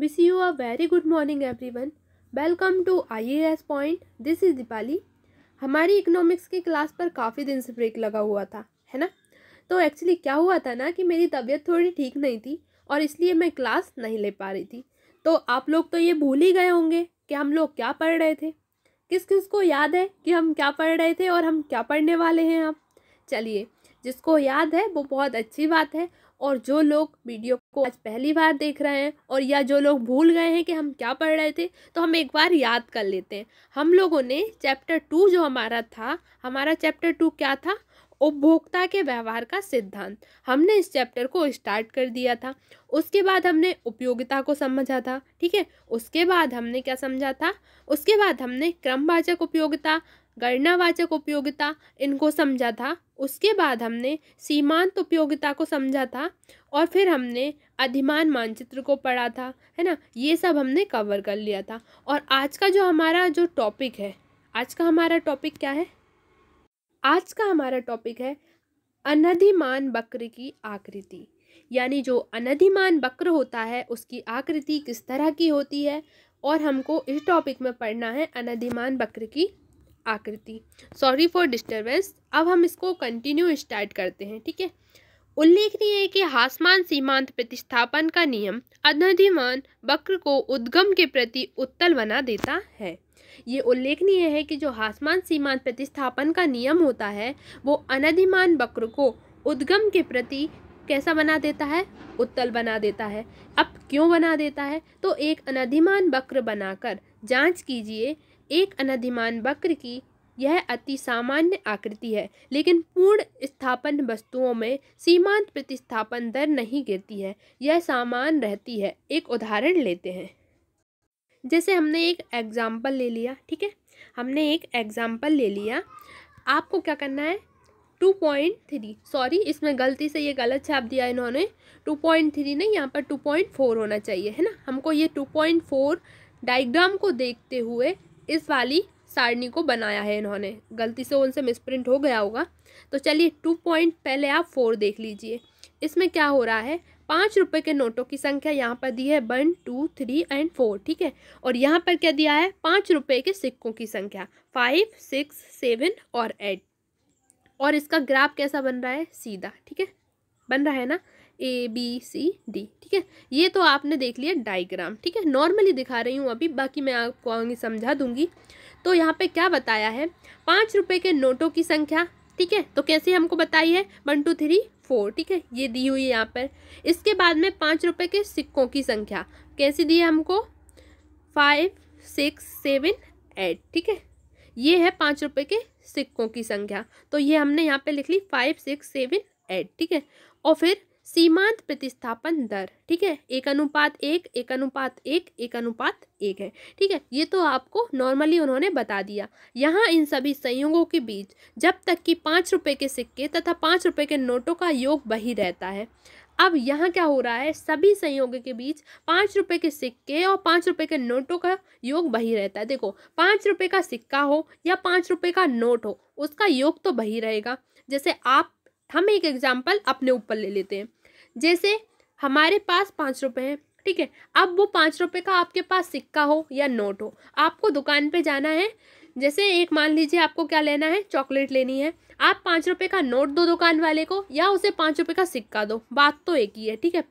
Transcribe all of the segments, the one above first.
wish you a very good morning everyone welcome to I S point this is Deepali हमारी economics की class पर काफ़ी दिन से ब्रेक लगा हुआ था है ना तो एक्चुअली क्या हुआ था ना कि मेरी तबीयत थोड़ी ठीक नहीं थी और इसलिए मैं क्लास नहीं ले पा रही थी तो आप लोग तो ये भूल ही गए होंगे कि हम लोग क्या पढ़ रहे थे किस किस को याद है कि हम क्या पढ़ रहे थे और हम क्या पढ़ने वाले हैं आप चलिए जिसको याद है वो बहुत अच्छी बात है और जो लोग वीडियो को आज पहली बार देख रहे हैं और या जो लोग भूल गए हैं कि हम क्या पढ़ रहे थे तो हम एक बार याद कर लेते हैं हम लोगों ने चैप्टर टू जो हमारा था हमारा चैप्टर टू क्या था उपभोक्ता के व्यवहार का सिद्धांत हमने इस चैप्टर को स्टार्ट कर दिया था उसके बाद हमने उपयोगिता को समझा था ठीक है उसके बाद हमने क्या समझा था उसके बाद हमने क्रमवाचक उपयोगिता गणनावाचक उपयोगिता इनको समझा था उसके बाद हमने सीमांत उपयोगिता को समझा था और फिर हमने अधिमान मानचित्र को पढ़ा था है ना ये सब हमने कवर कर लिया था और आज का जो हमारा जो टॉपिक है आज का हमारा टॉपिक क्या है आज का हमारा टॉपिक है अनधिमान बकरे की आकृति यानी जो अनधिमान बक्र होता है उसकी आकृति किस तरह की होती है और हमको इस टॉपिक में पढ़ना है अनधिमान बक्र की आकृति सॉरी फॉर डिस्टर्बेंस अब हम इसको कंटिन्यू स्टार्ट करते हैं ठीक है उल्लेखनीय है कि हासमान सीमांत प्रतिस्थापन का नियम अनधिमान वक्र को उद्गम के प्रति उत्तल बना देता है ये उल्लेखनीय है कि जो हासमान सीमांत प्रतिस्थापन का नियम होता है वो अनधिमान वक्र को उद्गम के प्रति कैसा बना देता है उत्तल बना देता है अब क्यों बना देता है तो एक अनधिमान वक्र बनाकर जांच कीजिए एक अनधिमान वक्र की यह अति सामान्य आकृति है लेकिन पूर्ण स्थापन वस्तुओं में सीमांत प्रतिस्थापन दर नहीं गिरती है यह सामान रहती है एक उदाहरण लेते हैं जैसे हमने एक एग्ज़ाम्पल ले लिया ठीक है हमने एक एग्ज़ाम्पल ले लिया आपको क्या करना है टू पॉइंट थ्री सॉरी इसमें गलती से ये गलत छाप दिया इन्होंने टू पॉइंट थ्री नहीं यहाँ पर टू पॉइंट फोर होना चाहिए है ना हमको ये टू पॉइंट फोर डाइग्राम को देखते हुए इस वाली सारणी को बनाया है इन्होंने गलती से उनसे मिसप्रिंट हो गया होगा तो चलिए टू पॉइंट पहले आप फोर देख लीजिए इसमें क्या हो रहा है पाँच रुपये के नोटों की संख्या यहाँ पर दी है one two three and four ठीक है और यहाँ पर क्या दिया है पाँच रुपये के सिक्कों की संख्या फाइव सिक्स सेवन और एट और इसका ग्राफ कैसा बन रहा है सीधा ठीक है बन रहा है ना ए बी सी डी ठीक है ये तो आपने देख लिया डायग्राम ठीक है नॉर्मली दिखा रही हूँ अभी बाकी मैं आपको आगे समझा दूंगी तो यहाँ पे क्या बताया है पाँच रुपये के नोटों की संख्या ठीक है तो कैसे हमको बताई है वन टू थ्री फोर ठीक है ये दी हुई है यहाँ पर इसके बाद में पाँच रुपये के सिक्कों की संख्या कैसे दी है हमको फाइव सिक्स सेवन एट ठीक है ये है पाँच रुपये के सिक्कों की संख्या तो ये हमने यहाँ पे लिख ली फाइव सिक्स सेवन एट ठीक है और फिर सीमांत प्रतिस्थापन दर ठीक है एक अनुपात एक एक अनुपात एक एक अनुपात एक है ठीक है ये तो आपको नॉर्मली उन्होंने बता दिया यहाँ इन सभी संयोगों के बीच जब तक कि पाँच रुपये के सिक्के तथा पाँच रुपये के नोटों का योग वही रहता है अब यहाँ क्या हो रहा है सभी संयोग के बीच पाँच रुपये के सिक्के और पाँच रुपये के नोटों का योग वही रहता है देखो पाँच रुपये का सिक्का हो या पाँच रुपये का नोट हो उसका योग तो वही रहेगा जैसे आप हम एक एग्जाम्पल अपने ऊपर ले लेते हैं जैसे हमारे पास पाँच रुपये हैं ठीक है अब वो पाँच रुपये का आपके पास सिक्का हो या नोट हो आपको दुकान पे जाना है जैसे एक मान लीजिए आपको क्या लेना है चॉकलेट लेनी है आप पाँच रुपये का नोट दो दुकान वाले को या उसे पाँच रुपये का सिक्का दो बात तो एक ही है ठीक है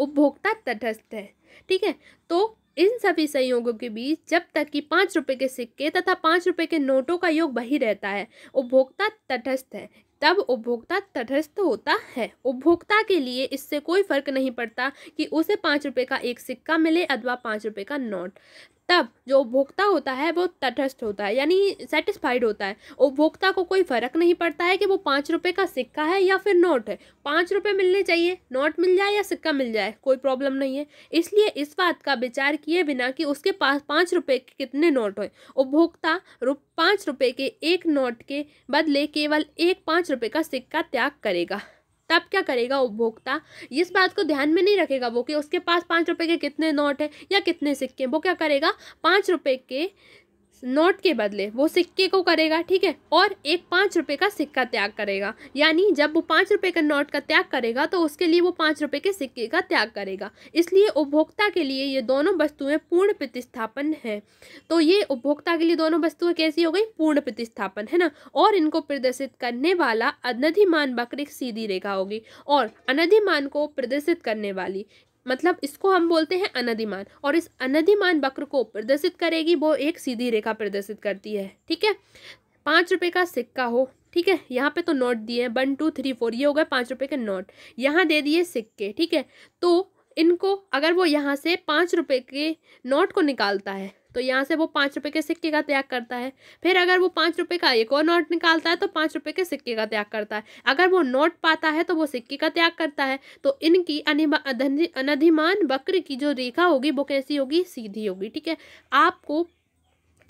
उपभोक्ता तटस्थ है ठीक है तो इन सभी संयोगों के बीच जब तक कि पाँच रुपये के सिक्के तथा पाँच रुपये के नोटों का योग वही रहता है उपभोक्ता तटस्थ है तब उपभोक्ता तटस्थ होता है उपभोक्ता के लिए इससे कोई फर्क नहीं पड़ता कि उसे पाँच रुपये का एक सिक्का मिले अथवा पाँच रुपये का नोट तब जो उपभोक्ता होता है वो तटस्थ होता है यानी सेटिस्फाइड होता है उपभोक्ता को कोई फ़र्क नहीं पड़ता है कि वो पाँच रुपये का सिक्का है या फिर नोट है पाँच रुपये मिलने चाहिए नोट मिल जाए या सिक्का मिल जाए कोई प्रॉब्लम नहीं है इसलिए इस बात का विचार किए बिना कि उसके पास पाँच रुपये के कितने नोट होए उपभोक्ता रुप पाँच रुपये के एक नोट के बदले केवल एक पाँच रुपये का सिक्का त्याग करेगा तब क्या करेगा उपभोक्ता इस बात को ध्यान में नहीं रखेगा वो कि उसके पास पाँच रुपये के कितने नोट हैं या कितने सिक्के हैं वो क्या करेगा पाँच रुपये के नोट के बदले वो सिक्के को करेगा ठीक है और एक पाँच रुपये का सिक्का त्याग करेगा यानी जब वो पाँच रुपये का नोट का त्याग करेगा तो उसके लिए वो पाँच रुपये के सिक्के का त्याग करेगा इसलिए उपभोक्ता के लिए ये दोनों वस्तुएं पूर्ण प्रतिस्थापन है तो ये उपभोक्ता के लिए दोनों वस्तुएं कैसी हो गई पूर्ण प्रतिस्थापन है ना और इनको प्रदर्शित करने वाला अनधिमान वक्र एक सीधी रेखा होगी और अनधिमान को प्रदर्शित करने वाली मतलब इसको हम बोलते हैं अनदिमान और इस अनदिमान वक्र को प्रदर्शित करेगी वो एक सीधी रेखा प्रदर्शित करती है ठीक है पाँच रुपये का सिक्का हो ठीक है यहाँ पे तो नोट दिए हैं वन टू थ्री फोर ये हो गए पाँच रुपये के नोट यहाँ दे दिए सिक्के ठीक है तो इनको अगर वो यहाँ से पाँच रुपये के नोट को निकालता है तो यहाँ से वो पाँच रुपये के सिक्के का त्याग करता है फिर अगर वो पाँच रुपये का एक और नोट निकालता है तो पाँच रुपये के सिक्के का त्याग करता है अगर वो नोट पाता है तो वो सिक्के का त्याग करता है तो इनकी अनधिमान वक्र की जो रेखा होगी वो कैसी होगी सीधी होगी ठीक है आपको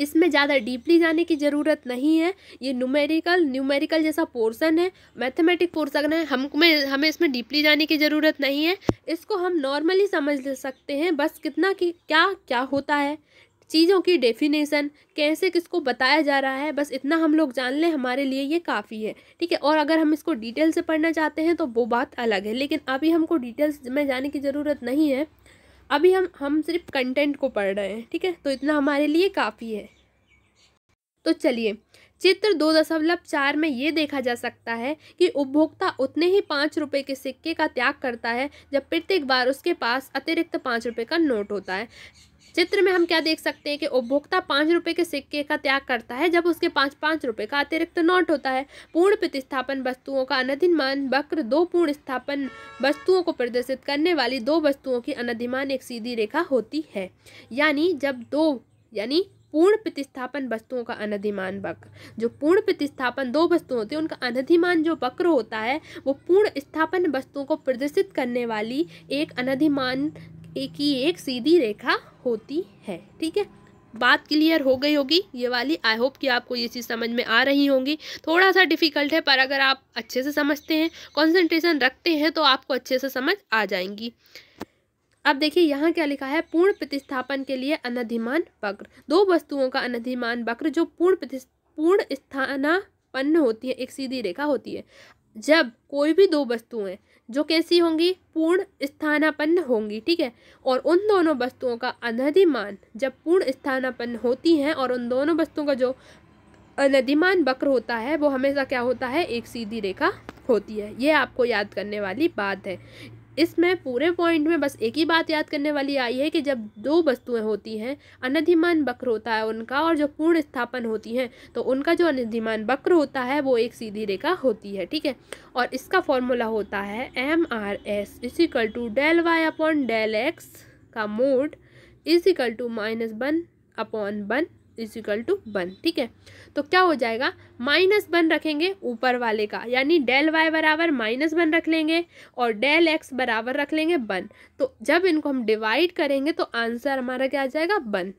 इसमें ज़्यादा डीपली जाने की ज़रूरत नहीं है ये न्यूमेरिकल न्यूमेरिकल जैसा पोर्सन है मैथमेटिक पोर्सन है हम में हमें इसमें डीपली जाने की ज़रूरत नहीं है इसको हम नॉर्मली समझ सकते हैं बस कितना कि क्या क्या होता है चीज़ों की डेफिनेशन कैसे किसको बताया जा रहा है बस इतना हम लोग जान लें हमारे लिए ये काफ़ी है ठीक है और अगर हम इसको डिटेल से पढ़ना चाहते हैं तो वो बात अलग है लेकिन अभी हमको डिटेल्स में जाने की ज़रूरत नहीं है अभी हम हम सिर्फ कंटेंट को पढ़ रहे हैं ठीक है तो इतना हमारे लिए काफ़ी है तो चलिए चित्र दो दशमलव चार में ये देखा जा सकता है कि उपभोक्ता उतने ही पाँच रुपये के सिक्के का त्याग करता है जब प्रत्येक बार उसके पास अतिरिक्त पाँच रुपये का नोट होता है चित्र में हम क्या देख सकते हैं कि उपभोक्ता पाँच रुपये के सिक्के का त्याग करता है जब उसके पाँच पाँच रुपये का अतिरिक्त नोट होता है पूर्ण प्रतिस्थापन वस्तुओं का अनधिमान वक्र दो पूर्ण स्थापन वस्तुओं को प्रदर्शित करने वाली दो वस्तुओं की अनधिमान एक सीधी रेखा होती है यानी जब दो यानी पूर्ण प्रतिस्थापन वस्तुओं का अनधिमान वक्र जो पूर्ण प्रतिस्थापन दो वस्तुओं होते हैं उनका अनधिमान जो वक्र होता है वो पूर्ण स्थापन वस्तुओं को प्रदर्शित करने वाली एक अनधिमान की एक सीधी रेखा होती है ठीक है बात क्लियर हो गई होगी ये वाली आई होप कि आपको ये चीज़ समझ में आ रही होंगी थोड़ा सा डिफ़िकल्ट है पर अगर आप अच्छे से समझते हैं कंसंट्रेशन रखते हैं तो आपको अच्छे से समझ आ जाएंगी अब देखिए यहाँ क्या लिखा है पूर्ण प्रतिस्थापन के लिए अनधिमान वक्र दो वस्तुओं का अनधिमान वक्र जो पूर्ण पूर्ण स्थानापन्न होती है एक सीधी रेखा होती है जब कोई भी दो वस्तुएं जो कैसी होंगी पूर्ण स्थानापन्न होंगी ठीक है और उन दोनों वस्तुओं का अनधिमान जब पूर्ण स्थानापन्न होती हैं और उन दोनों वस्तुओं का जो अनधिमान वक्र होता है वो हमेशा क्या होता है एक सीधी रेखा होती है ये आपको याद करने वाली बात है इसमें पूरे पॉइंट में बस एक ही बात याद करने वाली आई है कि जब दो वस्तुएं होती हैं अनधिमान वक्र होता है उनका और जो पूर्ण स्थापन होती हैं तो उनका जो अनधिमान वक्र होता है वो एक सीधी रेखा होती है ठीक है और इसका फॉर्मूला होता है M R S equal to del Y upon del X का mod equal to minus one upon one is equal to one ठीक है तो क्या हो जाएगा माइनस वन रखेंगे ऊपर वाले का यानी डेल वाई बराबर माइनस वन रख लेंगे और डेल एक्स बराबर रख लेंगे वन तो जब इनको हम डिवाइड करेंगे तो आंसर हमारा क्या आ जाएगा वन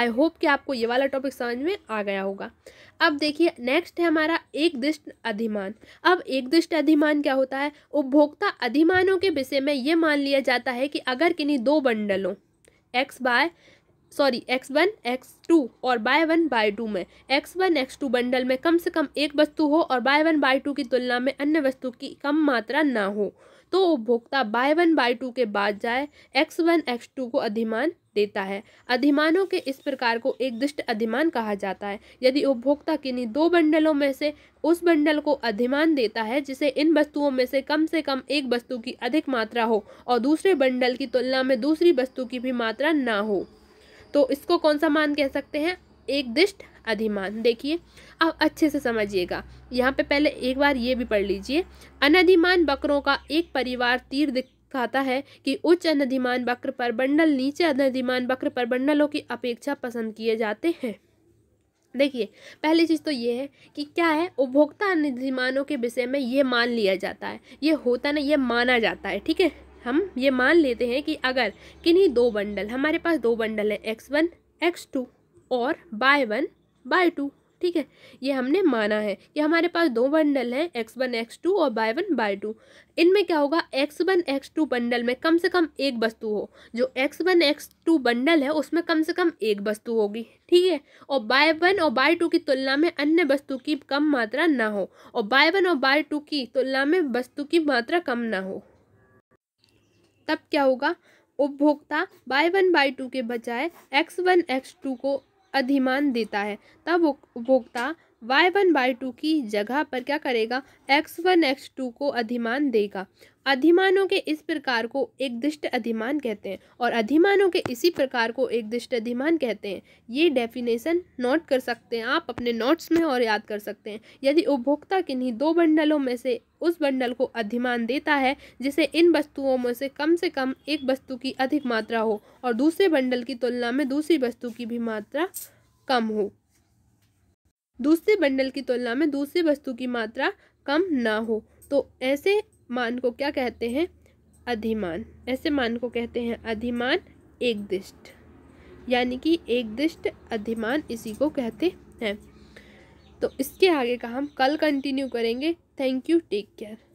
आई होप कि आपको ये वाला टॉपिक समझ में आ गया होगा अब देखिए नेक्स्ट है हमारा एक दृष्ट अधिमान अब एक दृष्ट अधिमान क्या होता है उपभोक्ता अधिमानों के विषय में ये मान लिया जाता है कि अगर किन्हीं दो बंडलों X by sorry X one X two और बाय वन बाय टू में X one X two bundle में कम से कम एक वस्तु हो और बाय वन बाय टू की तुलना में अन्य वस्तु की कम मात्रा ना हो तो उपभोक्ता बाय वन बाय टू के बाद जाए एक्स वन एक्स टू को अधिमान देता है अधिमानों के इस प्रकार को एक दुष्ट अधिमान कहा जाता है यदि उपभोक्ता किन्हीं दो बंडलों में से उस बंडल को अधिमान देता है जिसे इन वस्तुओं में से कम से कम एक वस्तु की अधिक मात्रा हो और दूसरे बंडल की तुलना में दूसरी वस्तु की भी मात्रा ना हो तो इसको कौन सा मान कह सकते हैं एक दिष्ट अधिमान देखिए आप अच्छे से समझिएगा यहाँ पे पहले एक बार ये भी पढ़ लीजिए अनधिमान बकरों का एक परिवार तीर दिखाता है कि उच्च अनधिमान वक्र पर बंडल नीचे अनधिमान वक्र पर बंडलों की अपेक्षा पसंद किए जाते हैं देखिए पहली चीज़ तो ये है कि क्या है उपभोक्ता अनधिमानों के विषय में ये मान लिया जाता है ये होता नहीं ये माना जाता है ठीक है हम ये मान लेते हैं कि अगर किन्हीं दो बंडल हमारे पास दो बंडल है एक्स वन एक्स टू और बाय वन बाय टू ठीक है ये हमने माना है कि हमारे पास दो बंडल हैं एक्स वन एक्स टू और बाय वन बाय टू इनमें क्या होगा X one X two bundle में कम से कम एक वस्तु हो जो X one X two bundle है उसमें कम से कम एक वस्तु होगी ठीक है और बाय वन और बाय टू की तुलना में अन्य वस्तु की कम मात्रा ना हो और बाय वन और बाय टू की तुलना में वस्तु की मात्रा कम ना हो तब क्या होगा उपभोक्ता बाय वन बाय टू के बजाय एक्स वन एक्स टू को अधिमान देता है तब उपभोक्ता वाई वन बाई टू की जगह पर क्या करेगा एक्स वन एक्स टू को अधिमान देगा अधिमानों के इस प्रकार को एक दिष्ट अधिमान कहते हैं और अधिमानों के इसी प्रकार को एक दिष्ट अधिमान कहते हैं ये डेफिनेशन नोट कर सकते हैं आप अपने नोट्स में और याद कर सकते हैं यदि उपभोक्ता किन्हीं दो बंडलों में से उस बंडल को अधिमान देता है जिसे इन वस्तुओं में से कम से कम एक वस्तु की अधिक मात्रा हो और दूसरे बंडल की तुलना में दूसरी वस्तु की भी मात्रा कम हो दूसरे बंडल की तुलना में दूसरी वस्तु की मात्रा कम ना हो तो ऐसे मान को क्या कहते हैं अधिमान ऐसे मान को कहते हैं अधिमान एक दिष्ट यानी कि एक दिष्ट अधिमान इसी को कहते हैं तो इसके आगे का हम कल कंटिन्यू करेंगे थैंक यू टेक केयर